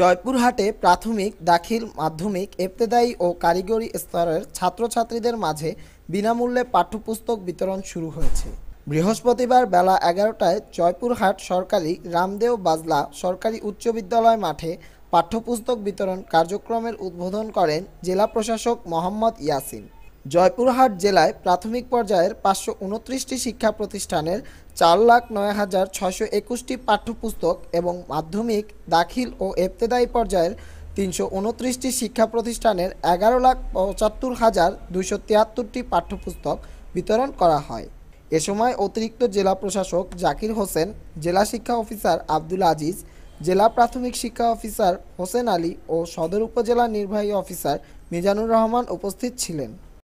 জয়পুরহাটে প্রাথমিক দাখিল মাধ্যমিক এবতেদায়ী ও কারিগরি স্তরের ছাত্রছাত্রীদের মাঝে বিনামূল্যে পাঠ্যপুস্তক বিতরণ শুরু হয়েছে বৃহস্পতিবার বেলা এগারোটায় জয়পুরহাট সরকারি রামদেও বাজলা সরকারি উচ্চ বিদ্যালয় মাঠে পাঠ্যপুস্তক বিতরণ কার্যক্রমের উদ্বোধন করেন জেলা প্রশাসক মোহাম্মদ ইয়াসিন জয়পুরহাট জেলায় প্রাথমিক পর্যায়ের পাঁচশো উনত্রিশটি শিক্ষা প্রতিষ্ঠানের চার লাখ নয় হাজার ছয়শো একুশটি পাঠ্যপুস্তক এবং মাধ্যমিক দাখিল ও এফতেদায়ী পর্যায়ের তিনশো উনত্রিশটি শিক্ষা প্রতিষ্ঠানের এগারো লাখ পঁচাত্তর হাজার দুশো তিয়াত্তরটি পাঠ্যপুস্তক বিতরণ করা হয় এ সময় অতিরিক্ত জেলা প্রশাসক জাকির হোসেন জেলা শিক্ষা অফিসার আব্দুল আজিজ জেলা প্রাথমিক শিক্ষা অফিসার হোসেন আলী ও সদর উপজেলা নির্বাহী অফিসার মিজানুর রহমান উপস্থিত ছিলেন